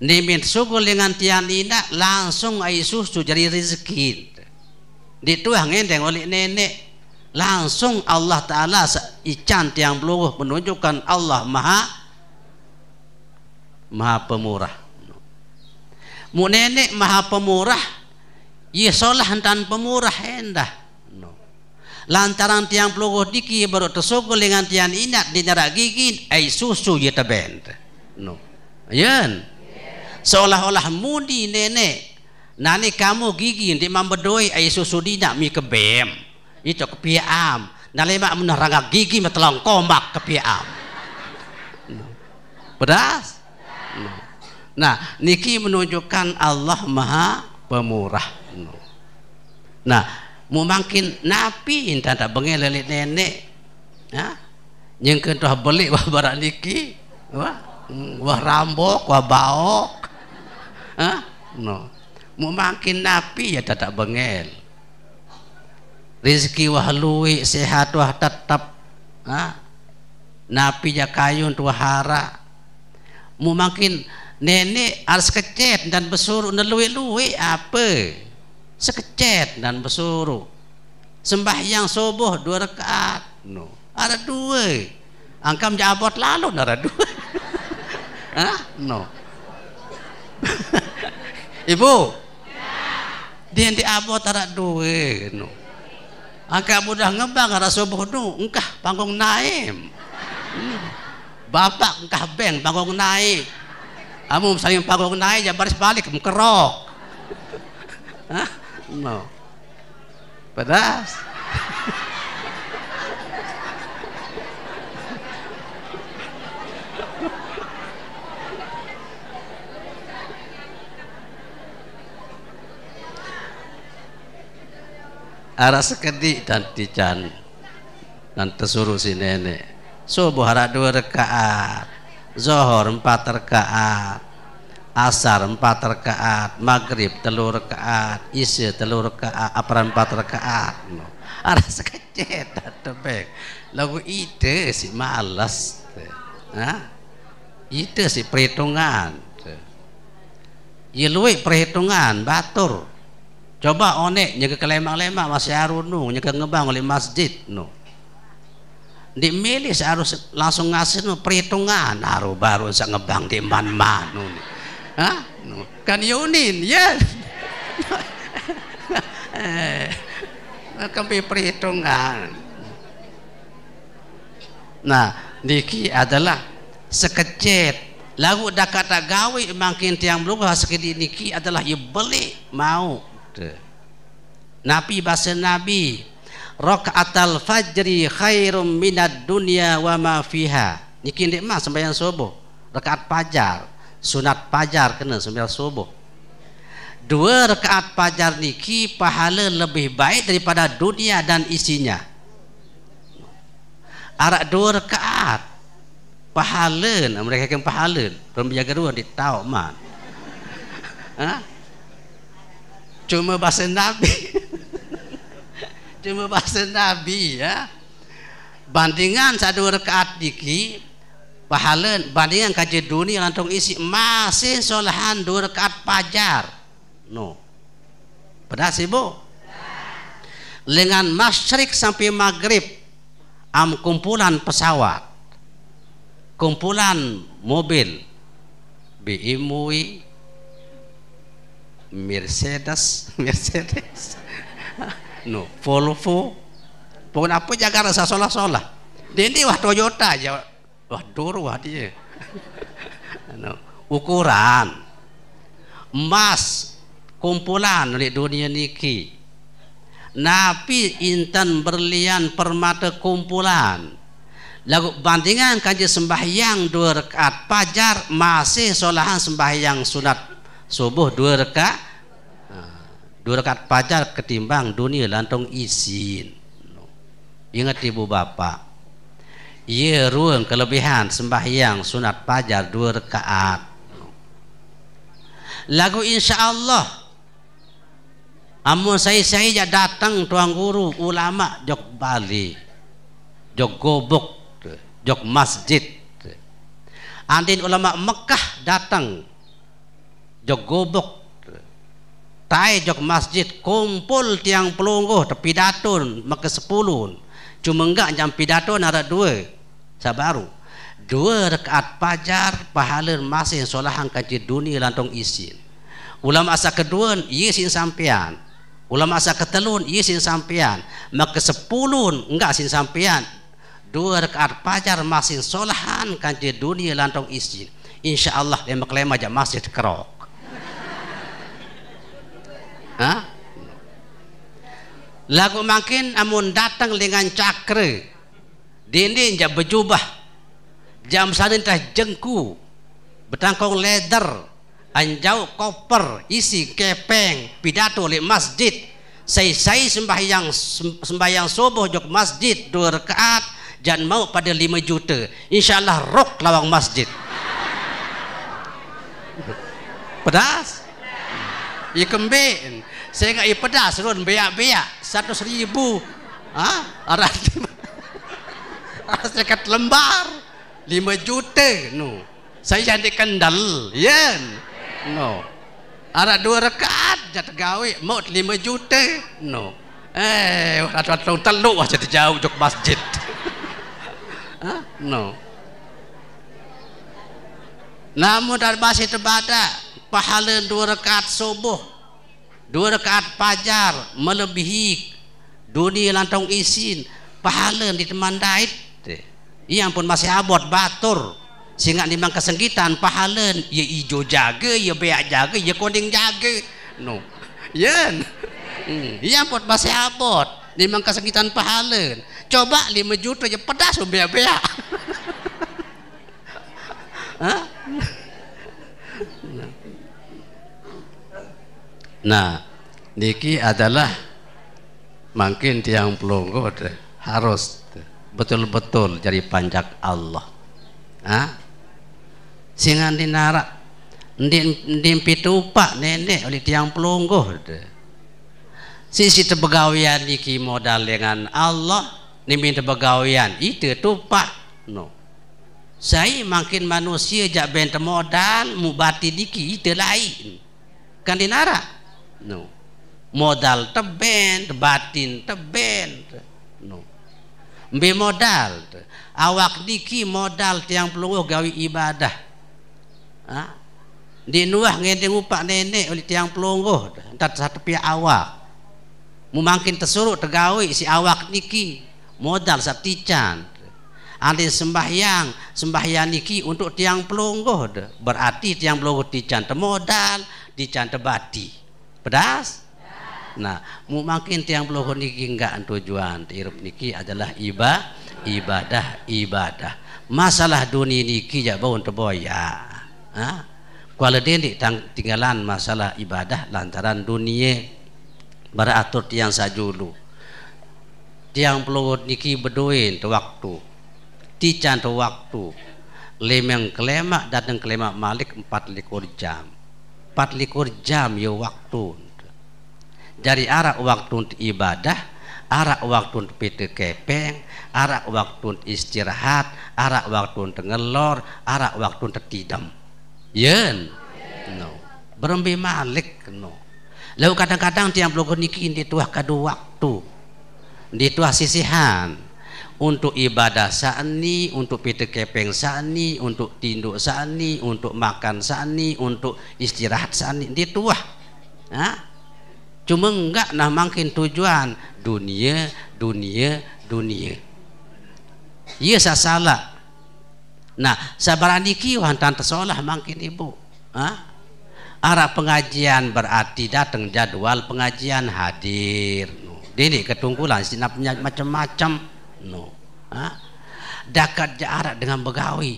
Nimin sugul dengan tiang inat langsung ai susu jadi rizki. Dia tuah ngendeng oleh nenek. Langsung Allah Ta'ala ican tiang peluruh menunjukkan Allah Maha Maha Pemurah. Mu nenek Maha Pemurah ia solah dan pemurah endah. No. Lantaran tiang peluruh diki baru tersugul dengan tiang inat di darah gigi, ai susu ia terbent. No. Yan. Seolah-olah mudi nenek. Nani kamu gigi di mambedoi ai susu dinak mi kebem. Itu kepiam. Nale mak menerangak gigi metelong kombak kepiam. No. Pedas. No. Nah, niki menunjukkan Allah Maha Pemurah. Nah, mungkin Nabi entah tak bengi lelit nenek. Ya. Yang kentuh belik wah barak niki. Wah, hmm, wah rambok, wah baok. Ha? No. makin napi ya tak tak bengel. Rizki wah luwi sehat wah tetap. Ha? Nabi ya kayun tuh hara. makin nenek harus kecet dan bersuruh neluwi-luwi apa? sekecet dan bersuruh sembahyang subuh dua rekat no. ada dua angkam jabat lalu ada dua ha? no ibu ya. dia di abot ada dua no. angkam mudah ngebang ada subuh no. engkah panggung naim no. Hmm. bapak engkah beng panggung naik kamu saling panggung naik ya baris kamu kerok ha? No. pedas. Arah sekedik dan tican dan tersuruh si nenek. Subuh arah dua rekaat, zohor empat rekaat, asar empat rakaat maghrib telur rakaat isya telur rakaat apa empat rakaat no ada sekecet tebek lagu ide si malas ha ide si perhitungan ya luwe perhitungan batur coba onek jaga kelemak-lemak masih arunung jaga ngebang oleh masjid no di milih harus langsung ngasih no perhitungan haru baru sak ngebang di man-man Ha? No. Kan Yunin, yes. eh, kami perhitungan. Nah, niki adalah sekecet. Lagu dah kata gawi makin tiang belukah sekali niki adalah beli mau. Nabi bahasa Nabi rok atal fajri khairum minat dunia wa ma fiha. Nikin dek mas sembahyang subuh. Rokat pajar sunat pajar kena sembilan subuh dua rekaat pajar niki pahala lebih baik daripada dunia dan isinya arak dua rekaat pahala nak mereka kan pahala pembiaga dua di tau man ha? cuma bahasa nabi cuma bahasa nabi ya bandingan satu rekaat niki pahala bandingan kaji dunia lantung isi masih solahan solehan durkat pajar no pedas ibu dengan masyrik sampai maghrib am kumpulan pesawat kumpulan mobil BMW Mercedes Mercedes no Volvo pun apa jaga rasa solah-solah dia ini wah Toyota jawab Waduh, ruwet ya. anu, ukuran emas kumpulan oleh dunia niki. Napi intan berlian permata kumpulan. Lagu bandingan kaji sembahyang dua rekat pajar masih solahan sembahyang sunat subuh dua rekat ha, dua rekat pajar ketimbang dunia lantung izin. Ingat ibu bapak ia ruang kelebihan sembahyang sunat pajar dua rekaat. Lagu insya Allah. Amun saya saya datang tuan guru ulama jok Bali, jok Gobok, jok Masjid. Antin ulama Mekah datang jok Gobok. Tai jok masjid kumpul tiang pelungguh tepi datun Mekah sepuluh cuma enggak jam pidato nara dua sabaru dua rekaat pajar pahala masih solahan kaji dunia lantung isin ulama asa kedua ia sin sampian ulama asa ketelun ia sin sampian maka sepuluh enggak sin sampian dua rekaat pajar masih solahan kaji dunia lantung isin insyaallah dia maklema aja masjid kerok ha? lagu makin amun datang dengan cakra dinding jam berjubah jam sarin tak jengku bertangkung leather anjau koper isi kepeng pidato di masjid saya saya sembahyang sembahyang subuh jok masjid dua rakaat jangan mau pada lima juta insyaallah rok lawang masjid pedas i ya, kembin saya ngai ya, pedas run beak-beak satu seribu, ha arah Serikat lembar lima juta no. Saya jadi kendal yeah. no. Ada dua rekat Jatuh gawe Maut 5 juta no. Eh, satu-satu teluk Wah jatuh jauh Jok masjid ah, No Namun dan masih terbatas Pahala dua rekat subuh Dua rekat fajar Melebihi Dunia lantang isin Pahala di teman dait iya pun masih abot batur sehingga limang kesengitan pahalen. ya ijo jaga ya beak jaga ya kuning jaga no yan hmm, iya pun masih abot limang kesengitan pahalen. coba lima juta ya pedas um, beak beak ha? nah niki adalah mungkin tiang pelongo, harus deh betul-betul jadi panjak Allah. ha? singan di narak, dim pitupak nenek oleh tiang pelungguh. Sisi tebegawian niki modal dengan Allah, nimin tebegawian itu tupak. No, saya makin manusia jak bent modal mubati diki itu lain. Kan di narak, no. Modal teben, batin teben. Te. Mbe modal Awak niki modal tiang peluruh gawi ibadah ha? Di nuah ngendeng upak nenek oleh tiang peluruh Entah satu pihak awak Memangkin tersuruh tergawi si awak niki Modal satican Ali sembahyang Sembahyang niki untuk tiang peluruh Berarti tiang peluruh dicanta modal Dicanta badi Pedas? Nah, makin tiang peluhur niki enggak tujuan hidup niki adalah ibadah, ibadah, ibadah. Masalah dunia niki ya bau terboya. Nah, kalau dendi tinggalan masalah ibadah lantaran dunia beratur tiang sajulu. Tiang peluhur niki beduin tu waktu, tican tu waktu. Lemeng kelemak datang kelemak malik empat likur jam. Empat likur jam ya waktu dari arah waktu untuk ibadah, arah waktu untuk pitu kepeng, arah waktu untuk istirahat, arah waktu untuk ngelor, arah waktu untuk tidam. Yen, no. Berembi malik, no. Lalu kadang-kadang tiang belum niki ini tuah kadu waktu, di tuah sisihan untuk ibadah sani, untuk pitu kepeng sani, untuk tinduk sani, untuk makan sani, untuk istirahat sani, di tuah. Ha? cuma enggak nak lah makin tujuan dunia dunia dunia ia saya salah nah sabar berani kiu hantar tersolah makin ibu ha? arah pengajian berarti datang jadwal pengajian hadir no. ini ketungkulan sinap macam-macam no. ha? dakat jarak dengan begawi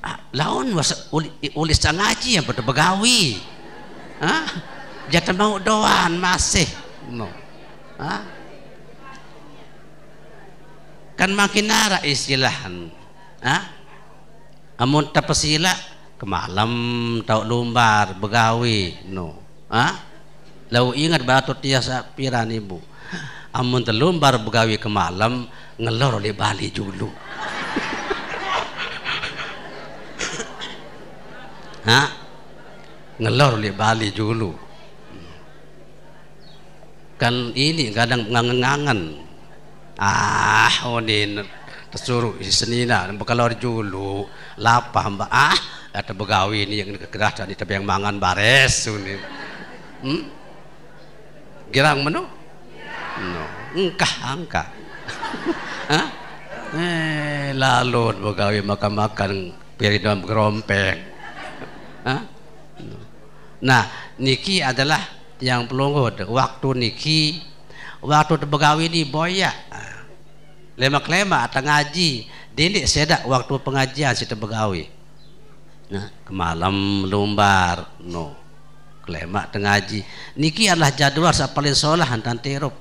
ha? laun was, ulis sang ngaji yang betul begawi ha? jatah mau doan masih no. Ha? kan makin narak istilahan ha? amun tapasila ke malam tau lumbar begawi no. ha? lau ingat batu tiasa piran ibu amun telumbar begawi ke malam ngelor di Bali julu ha? ngelor di Bali julu kan ini kadang ngangen-ngangen ah onin oh, tersuruh senina lah. bekalor dulu, lapah, mbak ah ada begawi ini yang kegerah dan tapi yang mangan bares ini hmm? girang menu no engkah angka ha? eh lalu begawi makan makan piring dalam gerompeng ha? nah niki adalah yang pelungut waktu niki waktu pegawai ni boyak lemak-lemak tengaji dindik sedak waktu pengajian si pegawai nah kemalam lumbar no kelemak tengaji niki adalah jadual sa paling solah antan tirup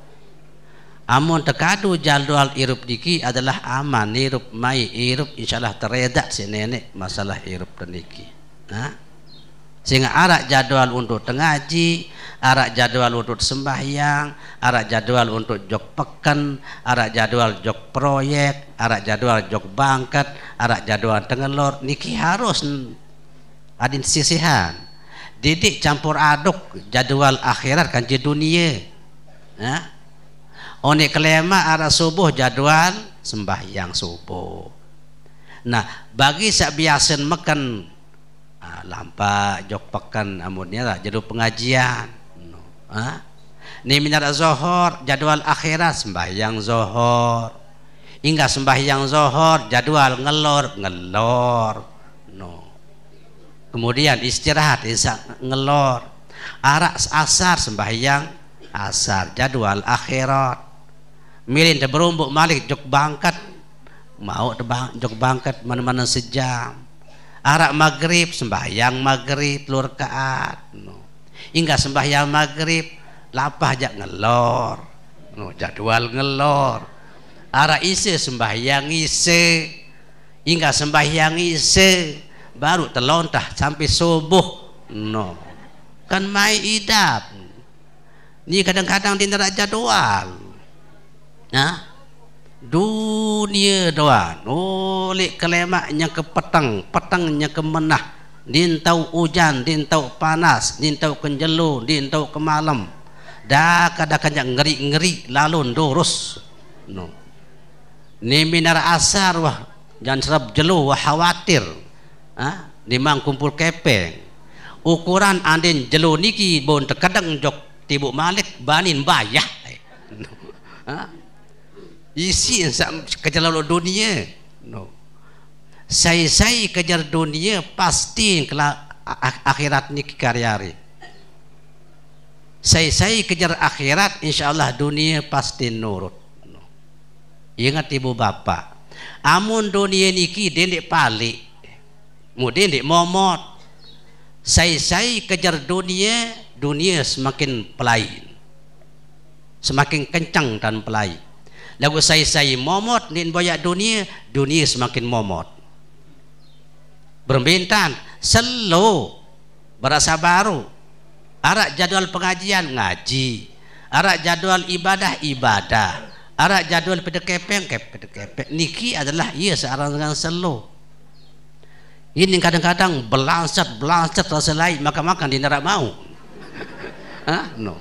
amun tekadu jadual irup niki adalah aman irup mai irup insyaallah teredak si nenek masalah irup dan niki nah sehingga arak jadwal untuk tengaji arak jadwal untuk sembahyang arak jadwal untuk jok pekan arak jadwal jok proyek arak jadwal jok bangkat arak jadwal tengelor niki harus adin sisihan didik campur aduk jadwal akhirat kan je dunia ya ha? Onik kelema arah subuh jadwal sembahyang subuh. Nah, bagi sak makan ah, lampa jok pekan amunnya lah jadu pengajian no. ah? ni zohor jadwal akhirat sembahyang zohor hingga sembahyang zohor jadwal ngelor ngelor no kemudian istirahat isa ngelor arak asar sembahyang asar jadwal akhirat milin teberumbuk malik jok bangkat mau terbang jok bangkat mana-mana sejam arak maghrib sembahyang maghrib telur kaat no. hingga sembahyang maghrib lapah jak ngelor no, jadwal ngelor arak isi sembahyang isi hingga sembahyang isi baru telontah sampai subuh no kan mai idap ni kadang-kadang tindak jadwal nah ha? dunia doa oleh kelemaknya ke petang petangnya ke menah din hujan dintau panas dintau tahu kenjelu din tahu ke malam dah kadakannya ngeri-ngeri lalu ndurus no ni minar asar wah jangan serap jelu wah khawatir ah ha? di mang kumpul kepeng ukuran andin jelu niki bon terkadang jok tibuk malik banin bayah ha? isi kejar lalu dunia no saya-saya kejar dunia pasti akhirat ni kikari saya-saya kejar akhirat insyaAllah dunia pasti nurut no. ingat ibu bapa, amun dunia niki dendek pali. mudin dik momot saya-saya kejar dunia dunia semakin pelain semakin kencang dan pelain lagu saya-saya momot nin banyak dunia dunia semakin momot berbintan selo berasa baru arak jadual pengajian ngaji arak jadual ibadah ibadah arak jadual pada kepeng pada kepeng niki adalah ia searah dengan selo ini kadang-kadang belansat belansat rasa lain makan-makan di narak mau ha? no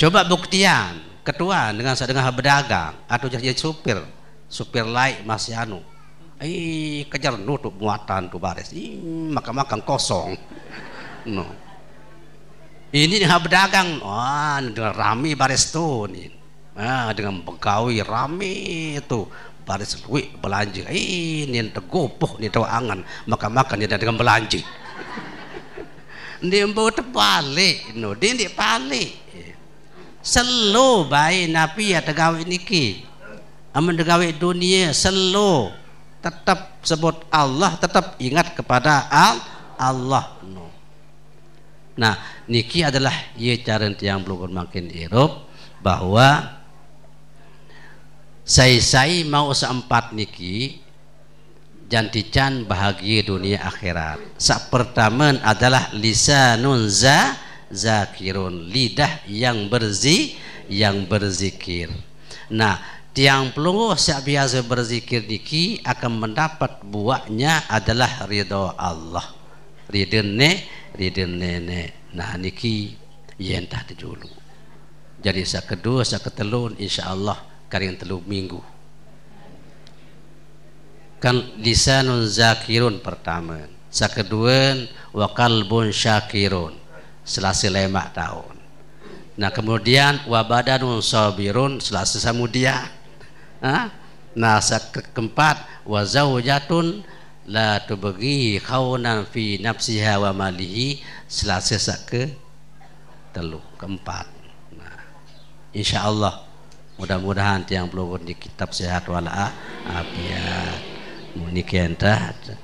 coba buktian ketuan dengan dengan berdagang atau jadi supir supir laik masih anu eh kejar nutup muatan tu baris ih makan makan kosong no ini dengan berdagang wah dengan rami baris tu ni ah, dengan pegawai rami itu baris duit belanja eh, ini yang tergopoh ni tahu angan makan makan dia dengan belanja ini yang bawa terbalik no dia ni selo bae nabi ya degawe niki amun degawe dunia selo tetap sebut Allah tetap ingat kepada al Allah no. nah niki adalah ye cara yang belum makin irup bahwa saya-saya mau seempat niki jantican bahagia dunia akhirat. Sak pertama adalah lisanun za zakirun lidah yang berzi yang berzikir nah tiang pelungu siap biasa berzikir niki akan mendapat buahnya adalah ridho Allah ridha ne ridha ne nah niki yang tak dulu jadi saya kedua saya ketelun insya Allah insyaallah yang telu minggu kan lisanun zakirun pertama sa kedua wa qalbun syakirun Selasa lima tahun. Nah kemudian wabadanu sabirun selasa samudia. Ha? Nah sak keempat wazawjatun la tu bagi khawnan fi nafsiha wa malihi selasa sak ke telu keempat. Insya Allah mudah-mudahan tiang pelukur di kitab sehat walaa. Apiat. Munikenta. Ah,